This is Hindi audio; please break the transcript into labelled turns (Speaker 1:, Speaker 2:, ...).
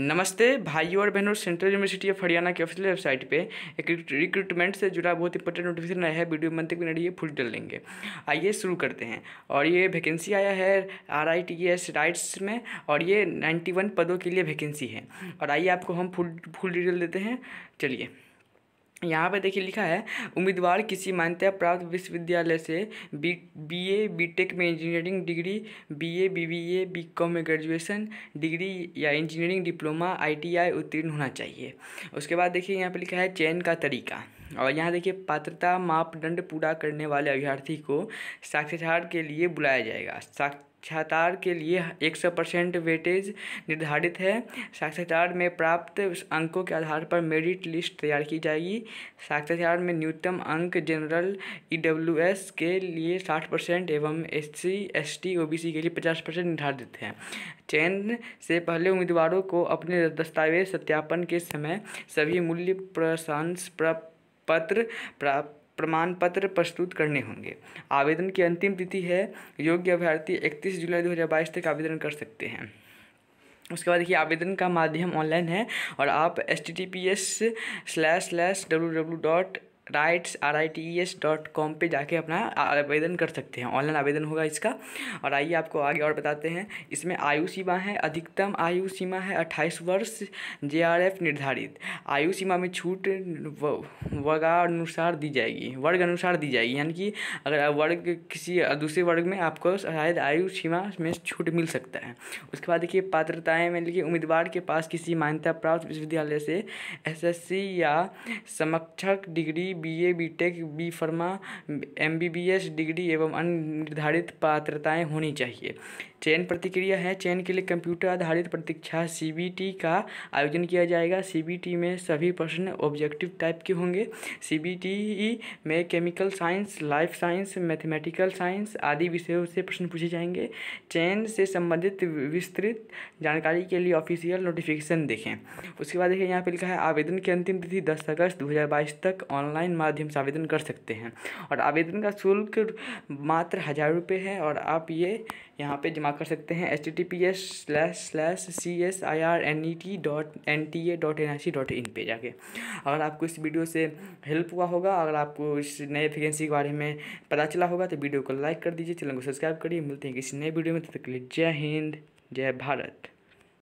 Speaker 1: नमस्ते भाइयों और बहनों सेंट्रल यूनिवर्सिटी ऑफ हरियाणा की ऑफिशियल वेबसाइट पे एक रिक्रूटमेंट से जुड़ा बहुत इंपॉर्टेंट नोटिफिकेशन आया है वीडियो मंथ में मिनट फुल डल लेंगे आइए शुरू करते हैं और ये वैकेंसी आया है R I T S RITES में और ये नाइन्टी वन पदों के लिए वैकेंसी है और आइए आपको हम फुल फुल डिटेल देते हैं चलिए यहाँ पे देखिए लिखा है उम्मीदवार किसी मान्यता प्राप्त विश्वविद्यालय से B B A B tech में engineering degree B A B B A B com में ग्रेजुएशन डिग्री या इंजीनियरिंग डिप्लोमा आईटीआई उत्तीर्ण होना चाहिए उसके बाद देखिए यहाँ पे लिखा है चयन का तरीका और यहाँ देखिए पात्रता मापदंड पूरा करने वाले अभ्यर्थी को साक्षात्कार के लिए बुलाया जाएगा साक्ष साक्षात्कार के लिए एक सौ परसेंट वेटेज निर्धारित है साक्षात्कार में प्राप्त अंकों के आधार पर मेरिट लिस्ट तैयार की जाएगी साक्षात्कार में न्यूनतम अंक जनरल ई के लिए साठ परसेंट एवं S C S T O B C के लिए पचास परसेंट निर्धारित है चयन से पहले उम्मीदवारों को अपने दस्तावेज सत्यापन के समय सभी मूल्य प्रशंस पत्र प्राप्त प्रमाण पत्र प्रस्तुत करने होंगे आवेदन की अंतिम तिथि है योग्य अभ्यर्थी इकतीस जुलाई बाईस तक आवेदन कर सकते हैं उसके बाद देखिए आवेदन का माध्यम ऑनलाइन है और आप H T T P S slash slash W W dot RITES R I T E S dot com पर जाके अपना आवेदन कर सकते हैं ऑनलाइन आवेदन होगा इसका और आइए आपको आगे और बताते हैं इसमें आयु सीमा है अधिकतम आयु सीमा है अट्ठाईस वर्ष जे आर एफ निर्धारित आयु सीमा में छूट वर्गानुसार दी जाएगी वर्ग अनुसार दी जाएगी यानी कि अगर वर्ग किसी दूसरे वर्ग में आपको शायद आयु सीमा में छूट मिल सकता है उसके बाद देखिए पात्रताएँ में लिखिए उम्मीदवार के पास किसी मान्यता प्राप्त विश्वविद्यालय से सी या समक्षक degree BA BTech B pharma MBBS degree एवं अन्य निर्धारित पात्रताएं होनी चाहिए चयन प्रतिक्रिया है चयन के लिए कंप्यूटर आधारित प्रतीक्षा सीबीटी का आयोजन किया जाएगा सीबीटी में सभी प्रश्न ऑब्जेक्टिव टाइप के होंगे सीबीटी में chemical science life science mathematical science आदि विषयों से प्रश्न पूछे जाएंगे चयन से संबंधित विस्तृत जानकारी के लिए ऑफिशियल नोटिफिकेशन देखें उसके बाद देखिए यहाँ पर लिखा है आवेदन की अंतिम तिथि दस अगस्त दो तक ऑनलाइन ऑनलाइन माध्यम से आवेदन कर सकते हैं और आवेदन का शुल्क मात्र हज़ार रुपये है और आप ये यहाँ पे जमा कर सकते हैं H T T P S slash slash C S I R N E T dot N T A dot N I C dot in पर जाके अगर आपको इस वीडियो से हेल्प हुआ होगा अगर आपको इस नए वैकेंसी के बारे में पता चला होगा तो वीडियो को लाइक कर दीजिए चैनल को सब्सक्राइब करिए मिलते हैं किसी नए वीडियो में तब तक के लिए जय हिंद जय भारत